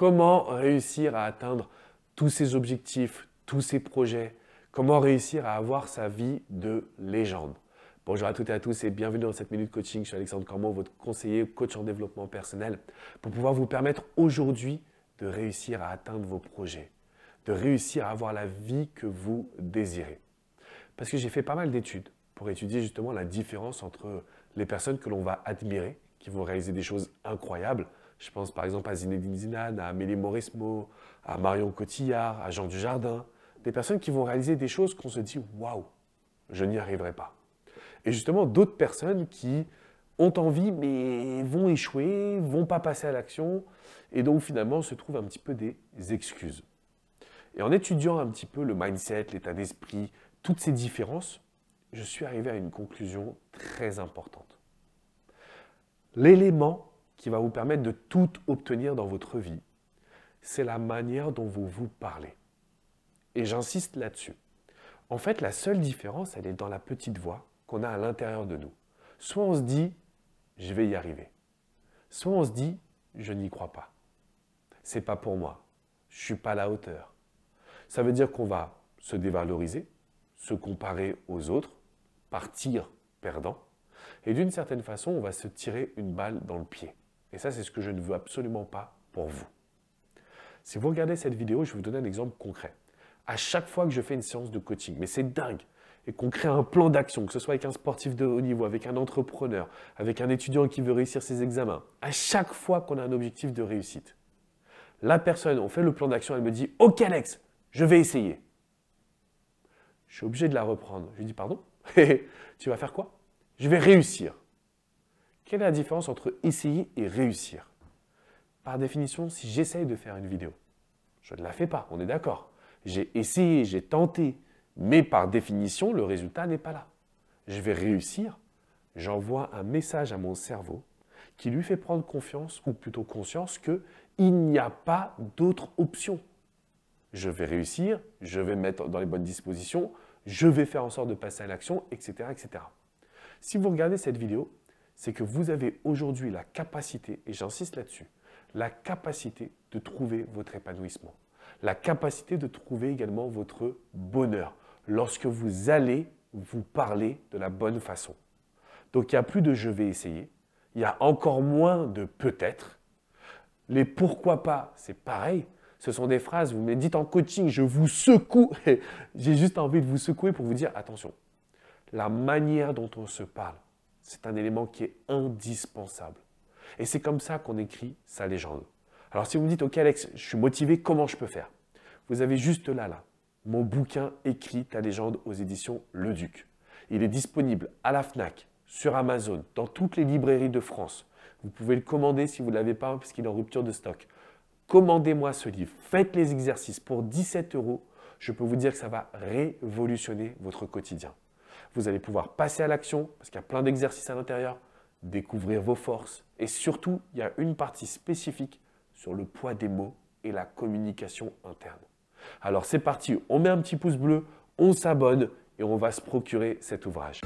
Comment réussir à atteindre tous ses objectifs, tous ses projets Comment réussir à avoir sa vie de légende Bonjour à toutes et à tous et bienvenue dans cette minute coaching. Je suis Alexandre Cormont, votre conseiller, coach en développement personnel, pour pouvoir vous permettre aujourd'hui de réussir à atteindre vos projets, de réussir à avoir la vie que vous désirez. Parce que j'ai fait pas mal d'études pour étudier justement la différence entre les personnes que l'on va admirer, qui vont réaliser des choses incroyables, je pense par exemple à Zinedine Zidane, à Amélie Mauresmo, à Marion Cotillard, à Jean Dujardin. Des personnes qui vont réaliser des choses qu'on se dit waouh, je n'y arriverai pas. Et justement, d'autres personnes qui ont envie mais vont échouer, vont pas passer à l'action et donc finalement se trouvent un petit peu des excuses. Et en étudiant un petit peu le mindset, l'état d'esprit, toutes ces différences, je suis arrivé à une conclusion très importante. L'élément qui va vous permettre de tout obtenir dans votre vie, c'est la manière dont vous vous parlez. Et j'insiste là-dessus. En fait, la seule différence, elle est dans la petite voix qu'on a à l'intérieur de nous. Soit on se dit « je vais y arriver », soit on se dit « je n'y crois pas ». C'est pas pour moi, je suis pas à la hauteur. Ça veut dire qu'on va se dévaloriser, se comparer aux autres, partir perdant, et d'une certaine façon, on va se tirer une balle dans le pied. Et ça, c'est ce que je ne veux absolument pas pour vous. Si vous regardez cette vidéo, je vais vous donner un exemple concret. À chaque fois que je fais une séance de coaching, mais c'est dingue, et qu'on crée un plan d'action, que ce soit avec un sportif de haut niveau, avec un entrepreneur, avec un étudiant qui veut réussir ses examens, à chaque fois qu'on a un objectif de réussite, la personne, on fait le plan d'action, elle me dit Ok, Alex, je vais essayer. Je suis obligé de la reprendre. Je lui dis Pardon Tu vas faire quoi Je vais réussir. Quelle est la différence entre essayer et réussir Par définition, si j'essaye de faire une vidéo, je ne la fais pas, on est d'accord. J'ai essayé, j'ai tenté, mais par définition, le résultat n'est pas là. Je vais réussir, j'envoie un message à mon cerveau qui lui fait prendre confiance, ou plutôt conscience, qu'il n'y a pas d'autre option. Je vais réussir, je vais mettre dans les bonnes dispositions, je vais faire en sorte de passer à l'action, etc., etc. Si vous regardez cette vidéo, c'est que vous avez aujourd'hui la capacité, et j'insiste là-dessus, la capacité de trouver votre épanouissement, la capacité de trouver également votre bonheur lorsque vous allez vous parler de la bonne façon. Donc il n'y a plus de je vais essayer, il y a encore moins de peut-être. Les pourquoi pas, c'est pareil. Ce sont des phrases, vous me dites en coaching, je vous secoue. J'ai juste envie de vous secouer pour vous dire attention, la manière dont on se parle, c'est un élément qui est indispensable. Et c'est comme ça qu'on écrit sa légende. Alors si vous me dites, ok Alex, je suis motivé, comment je peux faire Vous avez juste là, là, mon bouquin écrit ta légende aux éditions Le Duc. Il est disponible à la FNAC, sur Amazon, dans toutes les librairies de France. Vous pouvez le commander si vous ne l'avez pas puisqu'il est en rupture de stock. Commandez-moi ce livre, faites les exercices pour 17 euros. Je peux vous dire que ça va révolutionner votre quotidien. Vous allez pouvoir passer à l'action parce qu'il y a plein d'exercices à l'intérieur, découvrir vos forces. Et surtout, il y a une partie spécifique sur le poids des mots et la communication interne. Alors c'est parti, on met un petit pouce bleu, on s'abonne et on va se procurer cet ouvrage.